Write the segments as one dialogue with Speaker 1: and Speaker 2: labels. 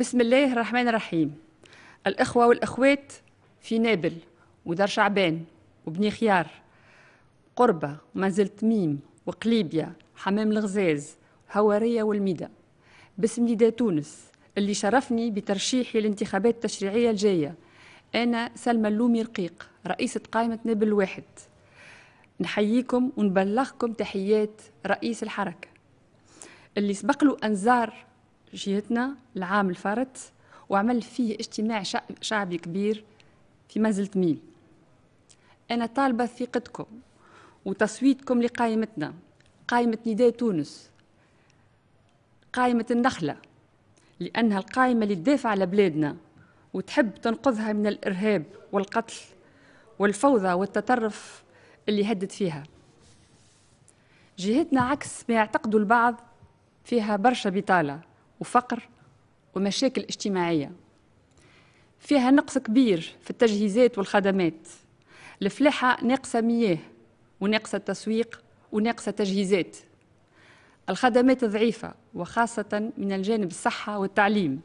Speaker 1: بسم الله الرحمن الرحيم الإخوة والإخوات في نابل ودار شعبان وبني خيار قربة منزل تميم وقليبيا حمام الغزاز هوارية والميدا باسم نداء تونس اللي شرفني بترشيحي للانتخابات التشريعية الجاية أنا سلمى اللومي رقيق رئيسة قائمة نابل الواحد نحييكم ونبلغكم تحيات رئيس الحركة اللي سبق له أنزار جهتنا العام الفارت وعمل فيه اجتماع شعبي كبير في منزلة ميل أنا طالبة ثقتكم وتصويتكم لقائمتنا قائمة نداء تونس قائمة النخلة لأنها القائمة اللي تدافع على بلادنا وتحب تنقذها من الإرهاب والقتل والفوضى والتطرف اللي هدد فيها جهتنا عكس ما يعتقدوا البعض فيها برشا بطالة وفقر ومشاكل اجتماعية فيها نقص كبير في التجهيزات والخدمات الفلاحة ناقصة مياه وناقصة تسويق وناقصة تجهيزات الخدمات ضعيفة وخاصة من الجانب الصحة والتعليم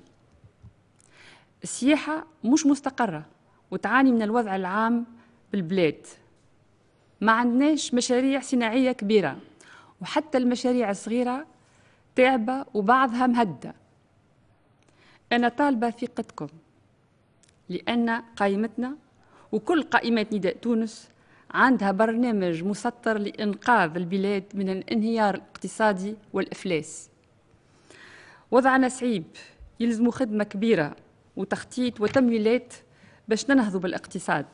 Speaker 1: السياحة مش مستقرة وتعاني من الوضع العام بالبلاد ما عندناش مشاريع صناعية كبيرة وحتى المشاريع الصغيرة تعبة وبعضها مهدة أنا طالبة ثقتكم لأن قائمتنا وكل قائمات نداء تونس عندها برنامج مسطر لإنقاذ البلاد من الانهيار الاقتصادي والإفلاس وضعنا صعيب يلزم خدمة كبيرة وتخطيط وتمويلات باش ننهضوا بالاقتصاد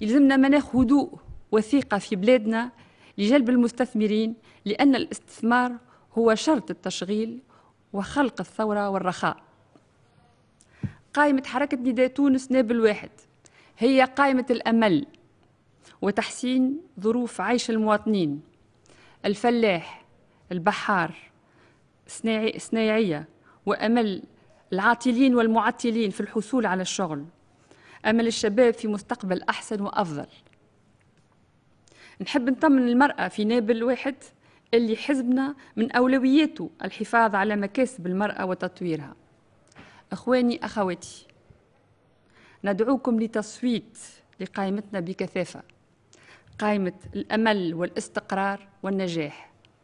Speaker 1: يلزمنا مناخ هدوء وثيقة في بلادنا لجلب المستثمرين لأن الاستثمار هو شرط التشغيل وخلق الثورة والرخاء قائمة حركة نداء تونس نابل واحد هي قائمة الأمل وتحسين ظروف عيش المواطنين الفلاح البحار صنايعية وأمل العاطلين والمعطلين في الحصول على الشغل أمل الشباب في مستقبل أحسن وأفضل نحب نطمن المرأة في نابل واحد اللي حزبنا من أولوياته الحفاظ على مكاسب المرأة وتطويرها أخواني أخواتي ندعوكم لتصويت لقائمتنا بكثافة قائمة الأمل والاستقرار والنجاح